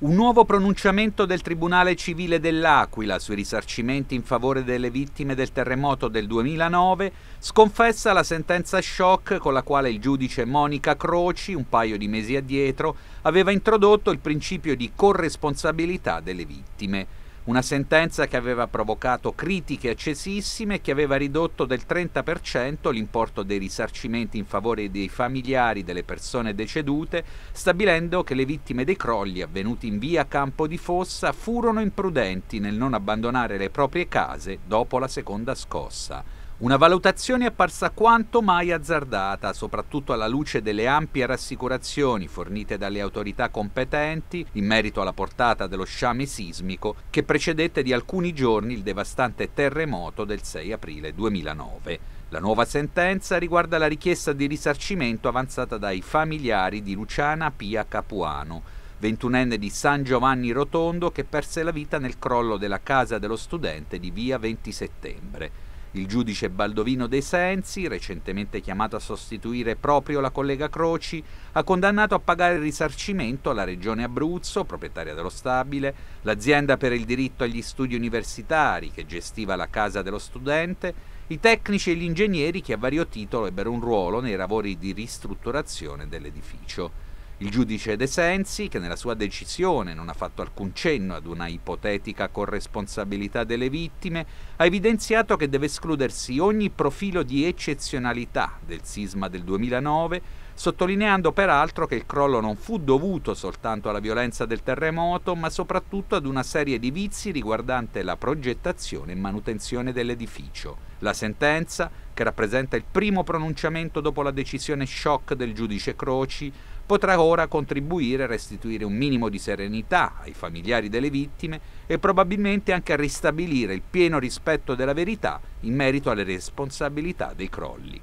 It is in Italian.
Un nuovo pronunciamento del Tribunale Civile dell'Aquila sui risarcimenti in favore delle vittime del terremoto del 2009 sconfessa la sentenza shock con la quale il giudice Monica Croci, un paio di mesi addietro, aveva introdotto il principio di corresponsabilità delle vittime una sentenza che aveva provocato critiche accesissime e che aveva ridotto del 30% l'importo dei risarcimenti in favore dei familiari delle persone decedute, stabilendo che le vittime dei crolli avvenuti in via Campo di Fossa furono imprudenti nel non abbandonare le proprie case dopo la seconda scossa. Una valutazione apparsa quanto mai azzardata, soprattutto alla luce delle ampie rassicurazioni fornite dalle autorità competenti in merito alla portata dello sciame sismico che precedette di alcuni giorni il devastante terremoto del 6 aprile 2009. La nuova sentenza riguarda la richiesta di risarcimento avanzata dai familiari di Luciana Pia Capuano, 21enne di San Giovanni Rotondo che perse la vita nel crollo della casa dello studente di via 20 settembre. Il giudice Baldovino De Sensi, recentemente chiamato a sostituire proprio la collega Croci, ha condannato a pagare il risarcimento alla Regione Abruzzo, proprietaria dello stabile, l'azienda per il diritto agli studi universitari che gestiva la casa dello studente, i tecnici e gli ingegneri che a vario titolo ebbero un ruolo nei lavori di ristrutturazione dell'edificio. Il giudice De Sensi, che nella sua decisione non ha fatto alcun cenno ad una ipotetica corresponsabilità delle vittime, ha evidenziato che deve escludersi ogni profilo di eccezionalità del sisma del 2009 sottolineando peraltro che il crollo non fu dovuto soltanto alla violenza del terremoto, ma soprattutto ad una serie di vizi riguardante la progettazione e manutenzione dell'edificio. La sentenza, che rappresenta il primo pronunciamento dopo la decisione shock del giudice Croci, potrà ora contribuire a restituire un minimo di serenità ai familiari delle vittime e probabilmente anche a ristabilire il pieno rispetto della verità in merito alle responsabilità dei crolli.